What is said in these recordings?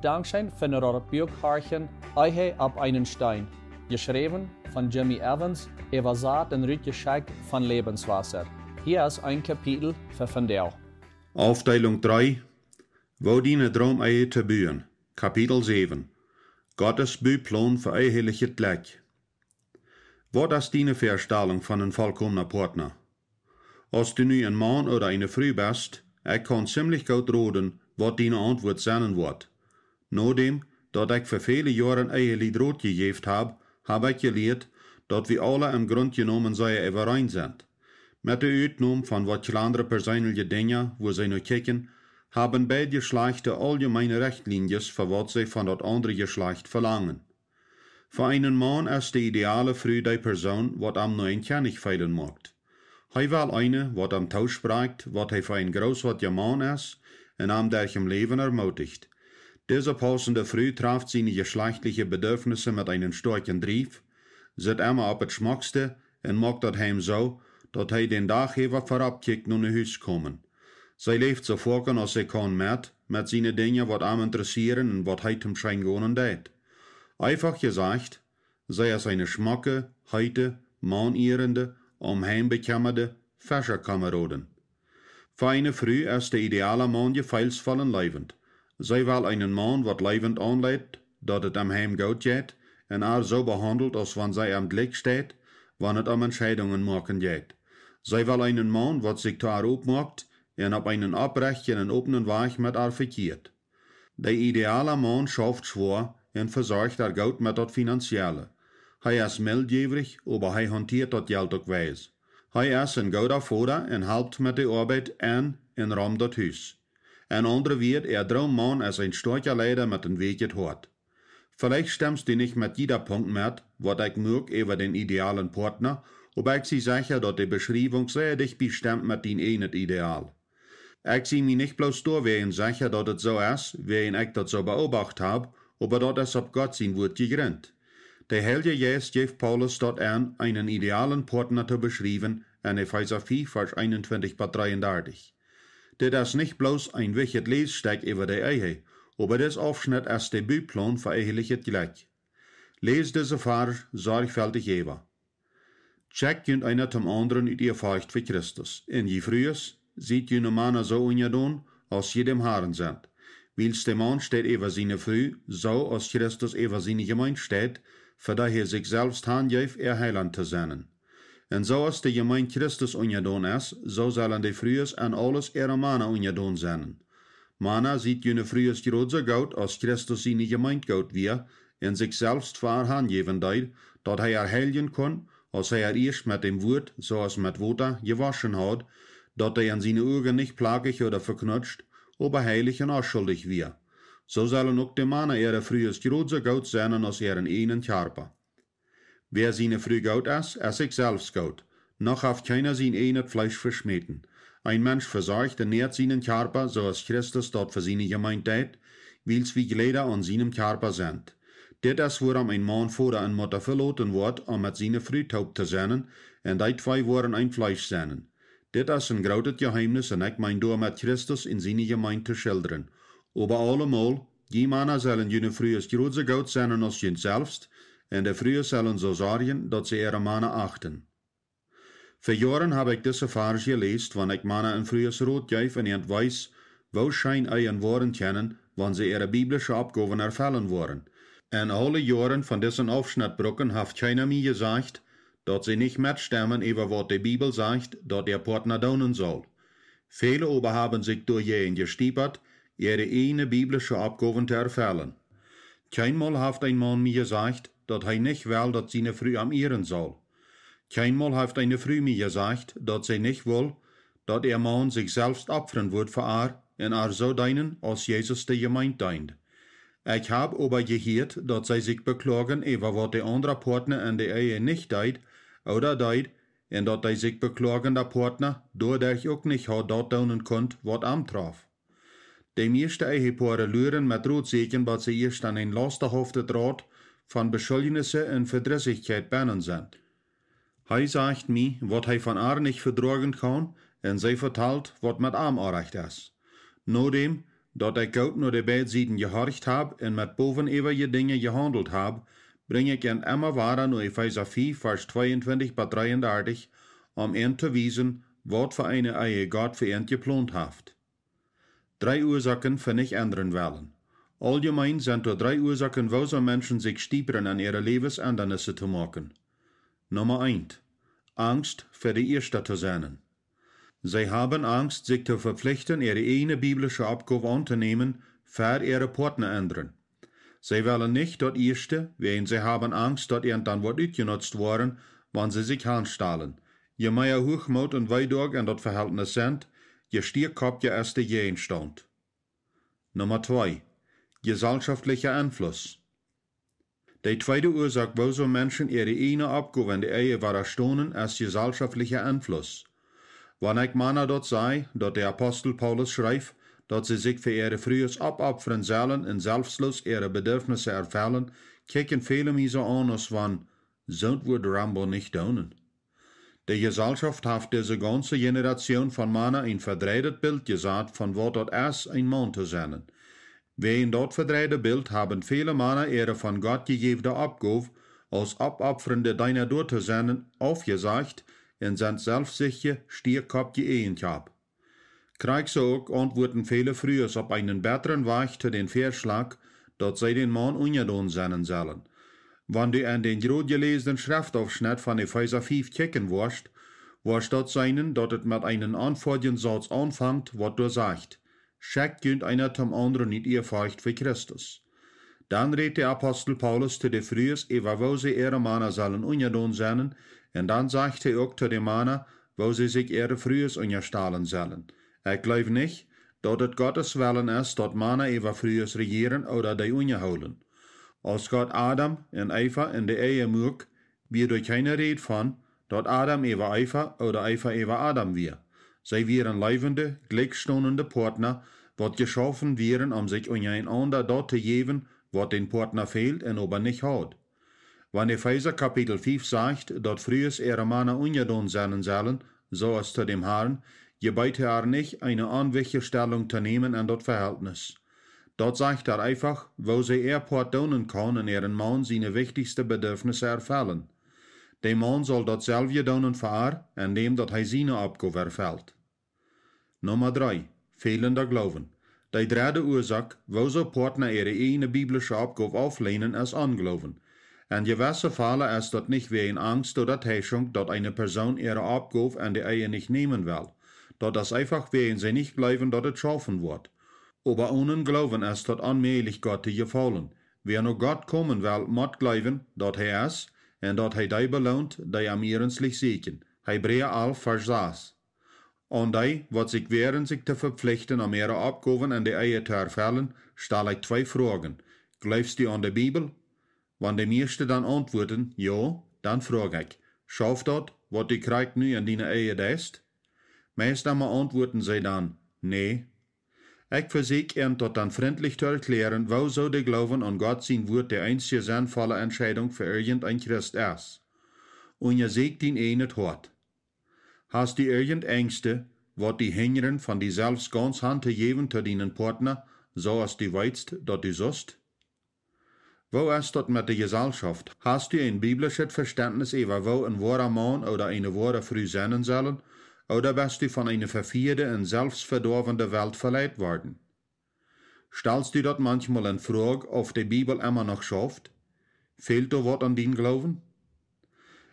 Dankzij für haar biografen Eihe ab einen Stein, geschrieben von Jimmy Evans, Eva Saat und Rüdje Scheik von Lebenswasser. Hier ist ein Kapitel für Vandel. Aufteilung 3 Wo deine Traum Ehe zu bühen. Kapitel 7 Gottes Büplan für eiheliche Gleich. Wo das deine Verstellung von einem vollkommenen Partner? Als du nu ein Mann oder eine Frau bist, er kann ziemlich gut roden, was deine Antwort sein wird. Nodem, dat ik voor vele jaren eigen rood gegeven heb, heb ik geleerd dat we alle im grond genomen zijn overeind zijn. Met de uitnomen van wat andere persoonlijke dingen, wo zij nu kijken, hebben beide geslachten algemene rechtlinjes voor wat zij van dat andere geslacht verlangen. Voor een man is de ideale vrede persoon wat hem nu kennig feilen maakt. Hij wil een wat hem spraakt, wat hij voor een groot wat je man is en hem dergem leven ermutigt. Deshalb aus in der Früh traf seine geschlechtliche Bedürfnisse mit einem starken Drief, zit immer op het Schmackste und mag dat heim so, dass er den daggever verabkikt nun naar huis komen. Sie lebt so volken als sie kann met, mit seinen dingen wat am interesseren en wat hij hem schijngonen deed. Einfach gesagt, zij is een Schmacke, heute, manierende, umheimbekämmerte fesche kameraden. Feine früh ist der ideale Mann je feilsvallen levend. Zij wel einen Mann, wat leivend aanleidt, dat het hem heim goud gaat, en haar zo behandelt als wanneer zij am gelijk steht, wanneer het am Entscheidungen maken geht. Zij wel een man wat zich daar opmaakt en op een oprecht en openen weich met haar verkeert. De ideale Mann schafft zwaar en versorgt haar goud met dat financiële. Hij is mildjevrig, aber hij hantiert dat geld ook wijs. Hij is een goud voerder en helpt met de arbeid en en raamt dat huis. Ein anderer wird er droom man as een stortjeleider mit een weetje hoort. Vielleicht stemst du nicht mit jeder Punkt mit, was ich mög über den idealen Partner, ob ich sie sicher, dass die Beschreibung sehr dich bestimmt mit din einen Ideal. Ich sie mir nicht bloß durch, durchwehen sicher, dass es so ist, wie ihn ich das so beobachtet hab, aber dass es ob Gott sein wird gegründet. Der Helge Jesus gibt Paulus dort an, einen idealen Partner zu beschreiben, in Epheser 4, Vers 21 bis 33. Dit das nicht bloß ein wichtig Leessteig über de Ehe, aber des Aufschnitt as de Büplan verehelicht gleich. Lees diese Fahr sorgfältig jeweils. Check jünt einer zum anderen ut ihr Feucht für Christus. In je frühes sieht jüne Mann so unjadon, aus jedem Haaren sind. Wils der Mann steht über seine Früh, so als Christus über seine Gemeinde steht, für daher sich selbst handjäuf er Heiland zu sein. En zoals de gemeen Christus onjedon is, zo zullen de vruers en alles eromana onjedon zijn. Mana ziet jene vruers grootse goud als Christus in de gemeen goud weer, en zichzelf verhaan geven deed, dat hij er heiligen kon, als hij er eerst met dem woord, zoals met water, gewaschen had, dat hij in zijn ogen niet plagig oder verknutscht, aber heilig en onschuldig weer. Zo zullen ook de mannen ihre frühes grootse goud zijn als ihren einen Körper. Wer seine Früh gut aß, aß ich selbst gut. Noch auf keiner sein einet Fleisch verschmeten. Ein Mensch versorgt und nährt seinen Körper, so als Christus dort für seine Gemeindheit, wills wie Gläder an seinem Körper sind. Dit is worum ein Mann voor een mutter verloten wordt um mit seiner vrouw taub zu zijn, und die twee worden een vlees zijn. Dit is een groot geheimnis en ik mein door mit Christus in seine Gemeinde te schilderen. Aber allemal, die Männer sollen jene vrouw als große goud zijn als jen selbst, in der vrije sollen zo sorgen, dass sie ihre Männer achten. Für jaren heb ik deze vers gelezen, wanneer ik mannen een vrije rood geef en het weiß, wo schijn ei een woorden kennen, wanneer sie ihre biblische Abgaben erfüllen wollen. In alle Jahren von diesen Aufschnittbrücken heeft keiner mir gesagt, dass sie nicht mitstemmen über was die Bibel sagt, dass ihr Partner daunen soll. Viele aber haben sich durch jenen gestiepert, ihre eine biblische Abgaben zu erfüllen. Keinmal hat ein Mann mir gesagt, dat hij ne ne nicht wil dat zijn vrouw am ieren zal. Keinmal heeft eine vrouw mij gezegd dat zij nicht wil dat er man zichzelf opferen wordt voor haar en haar zo deinen als Jezus de gemeint deint. Ich habe aber gehört, dass sie sich beklagen über was die andere Partner in der Ehe nicht deit oder deit, und dass sie sich beklagen der Partner, dadurch auch nicht hat dort daunen konnt, was antraf. Dem ersten Ehepaare lüren mit Rotsägen, was sie erst an den Lasterhaften trat, von beschuldignissen en verdrissigheid bannen sind. Hij sagt mi, wat hij von haar niet verdrogen kan en sei vertalt, wat mit arm erreicht is. Nodem dat ik ook nur de beide gehorcht heb en met je Dinge gehandelt hab, bring ik in immer Vara naar Epheser 4, vers 22 bij 33, om in te wiesen, wat für eine Eie Gott für ihn geplant haft. Drei Ursachen für nicht ändern wollen. Allgemein sind zijn drei Ursachen, wo waarom Menschen zich stieperen aan ihre Lebensändernissen zu machen. Nummer 1. Angst für die Erste zu sein. Sie haben Angst, sich zu verpflichten, ihre eine biblische Abgabe anzunehmen, für ihre Partner ändern. Sie wollen nicht dort Erste, wenn sie haben Angst, dort ihren dann wird genutzt worden, wann sie sich anstahlen. Je mehr Hochmut und Weidog in dort Verhältnis sind, je stier kommt je erste je entstand. Nummer 2 gesellschaftlicher Einfluss. Die zweite Ursache, wieso Menschen ihre eigene abgewandte Ehe verstohlen, ist gesellschaftlicher Einfluss. Wann ich meiner dort sei, dort der Apostel Paulus schreibt, dass sie sich für ihre frühes Abopfern sollen und selbstlos ihre Bedürfnisse erfüllen, kicken viele mir so an, als wann, sonst würde Rambo nicht tun. Die Gesellschaft hat diese ganze Generation von Männern ein verdrehtes Bild gesagt, von was dort erst ein Mann zu sein. Wij in dort verdreide Bild haben viele Männer ihre von Gott gegebene Abgabe aus abopfernde deiner door te aufgesagt in sein zelfzichtje stierkop geëend heb. Krijg ze ook antwoorden vele frühers einen besseren Weg te den Verschlag, dat zij den Mann ungedoen zenden sollen. Wann du an den groot gelesenen Schriftaufschnitt von Epheser 5 checken wirst, wirst dort seinen, dat het mit einen Satz anfängt, wat du sagst gönnt einer zum anderen nicht ihr Feucht für Christus. Dann Dan der apostel Paulus till de friers eva vose era mana salen unjadon dann sagt er auch zu den de wo sie sich ihre friers unjastalen salen. Er glaubt nicht, dass es Gottes willen ist, dat Männer eva friers regeren oder die unjaholen. Als Gott Adam en Eva in der Ehe moek, wird durch keine Rede von, dat Adam eva Eva oder Eva eva Adam weer. Zij waren levende, gelijkstående partner, wat geschaffen waren um sich untereinander dort zu geben, wat den partner fehlt und ob er nicht hat. Wann Epheser Kapitel 5 sagt, dort frühes ihre Männer ungedon sein sollen, so es zu dem Herrn, je beite er nicht eine anwäche Stellung zu nehmen an dort Verhältnis. Dort sagt er einfach, wo sie er pardonen kann und ihren Mann seine wichtigste Bedürfnisse erfüllen. Der Mann soll dort selber donen für er, indem dort er seine Abgabe erfüllt. Nummer 3. Fehlender Glauben. Die dritte Ursache, so Partner ihre eine biblische Abgabe auflehnen, ist Anglauben. In gewissen Fällen ist das nicht wegen Angst oder Täuschung, dass eine Person ihre Abgabe an die Ehe nicht nehmen will. Dort das einfach wegen sie nicht glauben, dass es schaffen wird. Aber ohne Glauben ist dort anmählich Gott gefallen. Wer nur Gott kommen will, muss glauben, dass er ist, und dass er die belohnt, die am ehrenslich sehen. Hebräer 11, Vers 6 und ei, wat sich wehren, sich der Verpflichten am ihre Abgaben an die Eier te erfüllen, stelle ich zwei Fragen. Glaubst du an die Bibel? Wenn die meisten dann antworten, ja, dann frage ich, schafft dat, wat die kriegt nu an deine Eier deist? Meist einmal antworten sie dann, nee. Ich versieg ihnen dort dann freundlich zu erklären, wo so die Glauben an Gott sein Wort die einzige sinnvolle Entscheidung für irgendein Christ ist. Und ihr seht ihn eh nicht hart. Hast du irgend Ängste, wat die hingeren von dir selbst ganz hand te zu deinen partner, so als du weißt, dass du sollst? Wo ist dat mit der Gesellschaft? Hast du ein biblisches Verständnis über wo ein wahrer Mann oder eine wahre Frau sein sollen? Oder bist du von einer verfehlte und selbstverdorvende Welt verleiht worden? Stellst du dat manchmal in Frage, ob die Bibel immer noch schafft? Fehlt dir was an den Glauben?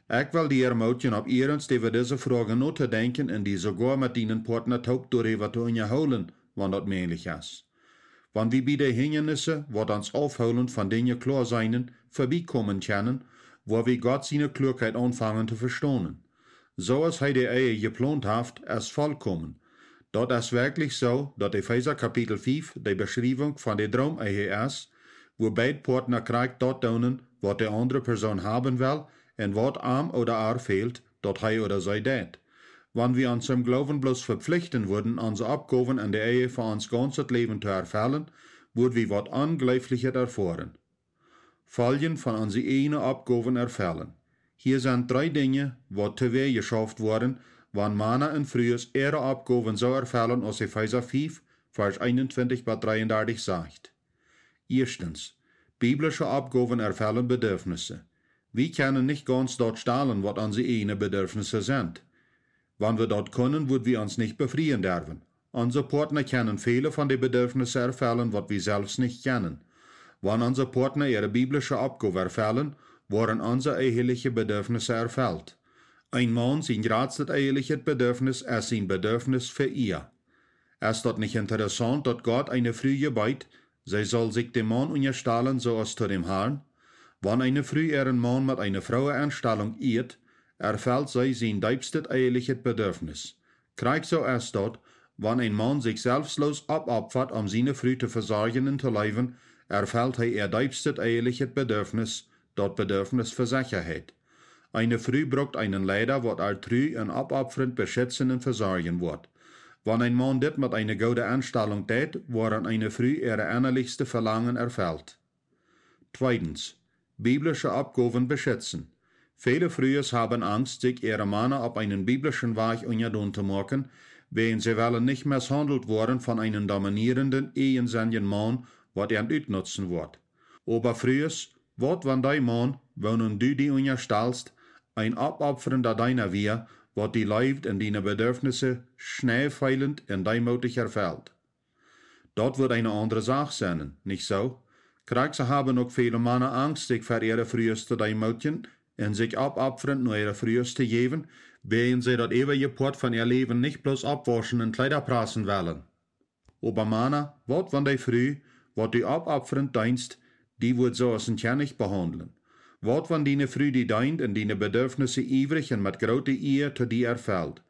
Ich will die Here mout op eerens die we deze vragen nooit denken en die sogar met dienen poort naar hoop door wat holen, das dat ist. Wenn wir bei den Hindernissen, die wat aufholen, von denen klar sein, vorbeikommen können, wo wir Gott seine Klugheit anfangen zu verstehen. So Zoals hij die Ehe geplant heeft, is volkomen. Dat is werkelijk zo dat Efezer kapitel 5 die Beschreibung von der droom ist, wo beide Partner poort naar krijgt dat tonen andere Person haben will, en wat arm oder ar fehlt, dat hij oder sei dat. Wann wir an zum Glauben bloß verpflichten würden, unsere Abgaben an der Ehe für uns ganzes Leben zu erfüllen, würden wir wat angleichlicher erfahren. Fallen von unsere eine Abgaben erfüllen. Hier sind drei Dinge, wat te weer geschafft worden, wann Mana in frühes ihre Abgaben so erfüllen, als Epheser 5, Vers 21 bis 33 sagt. Erstens, biblische Abgaben erfüllen Bedürfnisse. Wir können nicht ganz dort stahlen, was unsere eigenen Bedürfnisse sind. Wenn wir dort können, würden wir uns nicht befrieren dürfen. Unsere Partner können viele von den Bedürfnissen erfüllen, was wir selbst nicht kennen. Wenn unsere Partner ihre biblische Abgabe erfüllen, waren unsere eheliche Bedürfnisse erfüllt. Ein Mann sein gradzet eheliche Bedürfnis ist sein Bedürfnis für ihr. Ist dort nicht interessant, dass Gott eine frühe Beit, sie soll sich dem Mann unterstahlen, so als zu dem Herrn? Wann eine früh ihren Mann mit einer Fraueneinstellung ehrt, erfällt sie sein diebstes eheliche Bedürfnis. Krieg so erst dort, wann ein Mann sich selbstlos abopfert, um seine Früh zu versorgen und zu leben, erfällt er ihr diebstes eheliche Bedürfnis, dort Bedürfnis für Sicherheit. Eine Früh braucht einen Leider, wird er trü und abopfernd beschätzen und versorgen wird. Wann ein Mann das mit einer guten Einstellung tät, woran eine Früh ihre innerlichste Verlangen erfällt. Zweitens biblische Abgaben beschätzen. Viele Frühes haben Angst, sich ihre Männer auf einen biblischen Weg unjadun zu machen, wenn sie wollen nicht misshandelt worden von einem dominierenden, ehensandigen Mann, wat er utnutzen wird. Aber frühes, wat wann dein Mann, wohnen du die unterstellst, ein Abopfernder deiner wir, wat die leibt in deine Bedürfnisse schneefeilend in dein mutig erfällt. Dort wird eine andere Sache sein, nicht so? Krijg ze hebben ook vele mannen angst zich voor ihre früheste Deimeltchen en zich abapperen nur ihre früheste Jeven, wehen sie dat ewige Port von ihr Leben nicht bloß abwaschen und Kleiderprassen wollen. Obermana, wat von der Früh, wat du abopfernd deinst, die wird so als ein nicht behandeln. Wat van die früh die deint en die bedürfnisse ivrig en met grote eer te die erfällt.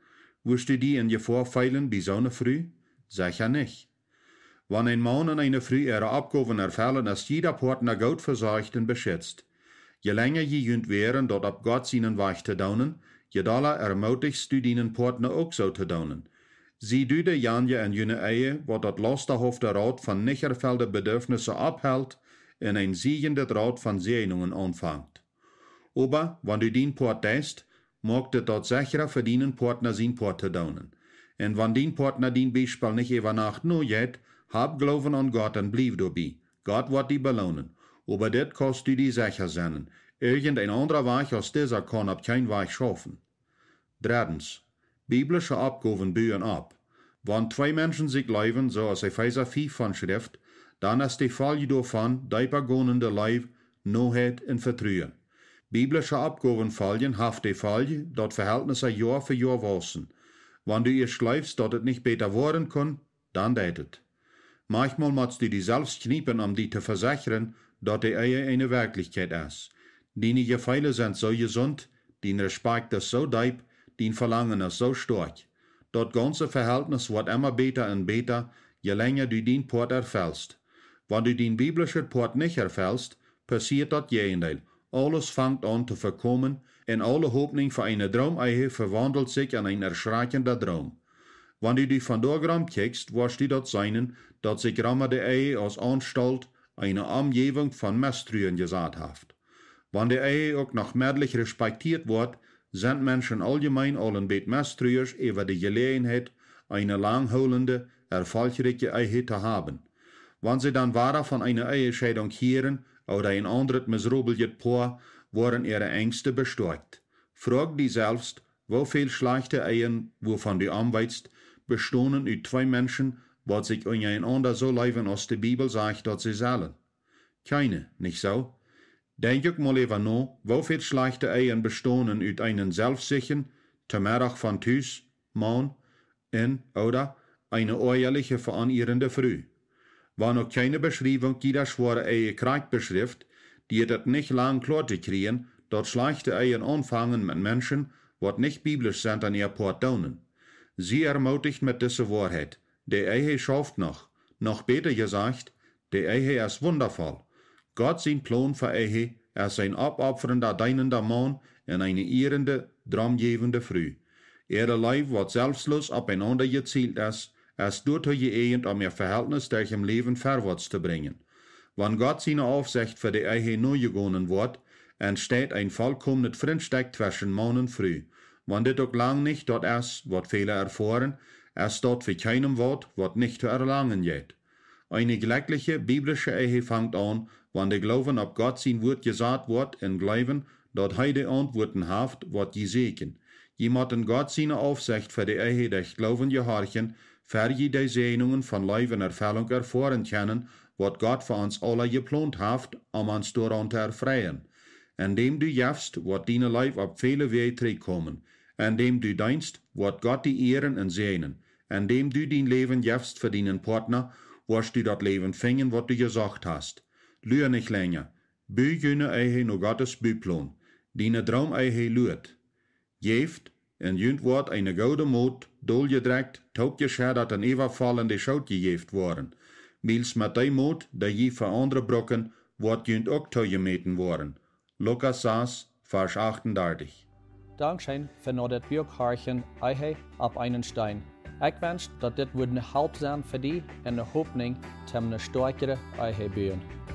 Wirst du die in je vorfeilen die Sonne früh? Sicher nicht wann ein Mann in eine frühere Abgaben erfallen, ist jeder Partner gut versorgt und beschützt. Je länger je jünd wären, dort ab Gott ihnen Weich zu daunen, je daller ermutigst du deinen Partner auch so zu daunen. Sie düde Janje in jüne Ehe, wo dat lasterhafte Rat von nicht erfüllte Bedürfnisse abhält, in ein siegende Draht von Sehnungen anfängt. Aber, wenn du den Port deist, mag de dort sicherer verdienen Partner sein Port zu daunen. Und wenn den Partner den Beispiel nicht über Nacht nur jet, hab gloven an God en blief dobie. Gott wird die belohnen. Ober dit kost du die sicher sein. Irgendein anderer Weich aus dieser kann ab kein Weich schaffen. Drittens. Biblische Abgaben bühen ab. Wann zwei Menschen sich leiben, so als Epheser 5 von Schrift, dann ist die Falle davon, von, die der Leib, Noheit und Vertrüen. Biblische Abgaben fallen, haft die Falle, dort Verhältnisse Jahr für Jahr wachsen. Wenn du ihr schleifst, dort es nicht besser worden kann, dann deitet. Manchmal moet je die selbst kniepen um die zu verzekeren dat die Ehe eine Wirklichkeit is. Dienige Gefeile sind so gesund, dien Respekt ist so deep, dien Verlangen ist so stark. Dat ganze Verhältnis wird immer beter und beter, je länger du den Port erfällst. Wenn du den biblischen Port nicht erfällst, passiert dat Gegenteil. Alles fängt an zu verkommen, en alle Hoffnung für eine Traumehe verwandelt sich in ein erschreckender Traum. Wenn Wanneer die van doorgram kijkt, was du dat zijn, dass zich Rammer der Ehe als Anstalt eine omgeving von mestruien gesagt heeft. Wenn der Ehe auch noch medelijk respektiert wird, sind Menschen allgemein allen een beetje über die Gelegenheit, eine langholende, erfolgreiche Ehe zu haben. Wenn sie dann wahrer von einer Ehescheidung hören oder ein anderes misrobeljet Paar, wurden ihre Ängste bestärkt. Frag die selbst, woveel schlechte Eien, wovon du anweist, bestonden uit zwei Menschen, wat sich een en ander zo leven als de Bijbel zegt dat sie zullen. Keine, nicht so? Denk ik mal even na, wofür schlechte Ehen bestonden uit einen zelfsichen, Tamerach van Thuis, Mann, in oder, eine eierliche veranierende Früh. War noch keine Beschreibung jeder schwore Ehe Krieg beschrift, die dat nicht lang klar te kriegen, dat schlechte Ehen anfangen mit Menschen, wat nicht biblisch sind an ihr Portonen. Sie ermutigt mit dieser Wahrheit. Der Ehe schafft noch. Noch beter gesagt, der Ehe ist wundervoll. Gott sein Plan für Ehe ist ein abopfernder, deinender Mann in eine ehrende, drumgebende Früh. Ihre Leib, was selbstlos aufeinander gezielt ist, ist durch die Ehe, um ihr Verhältnis durch im Leben vorwärts zu bringen. Wenn Gott seine Aufsicht für die Ehe neu gegonnen wird, entsteht ein vollkommenes Freundschaft zwischen Mann und Früh. Man dit ook lang nicht, dort es, wat viele erfahren, es dort für keinem Wort, wat nicht zu erlangen jet. Eine glückliche biblische Ehe fängt an, wann der Glauben ob Gott sein Wort gesagt wird in glauben, dort heide Antworten haft, wat je seken. Je motten Gott seine Aufsicht für die Ehe durch Glauben gehorchen, ver je die Sehnungen von Leib und Erfüllung erfahren kennen, wat Gott für uns alle geplant haft, um uns daran zu erfreien. Indem du jeffst, wat deine Leib ob viele Wege kommen, En dem du deinst, wat Gott die Ehren en segnen. En dem du dien leven jefst verdienen, Partner, wirst du dat leven fingen, wat du zocht hast. Luur nicht länger. Büch jüne Eihe no Gottes Büblon. Deine Traum Eihe lüht. Jeft, en jünt wordt eine gouden moot, dat een Eva fallende schout gegeeft worden. Miels met die moot, die je van andere brokken, wordt jünt ook toegemeten worden. Lucas saas, vers 38. Dankzij vernodert Björkharchen eigen op einen Stein. Ich wünsche, dass das eine een für dich und eine Hoffnung, de hoop dat een sterkere eigen buren.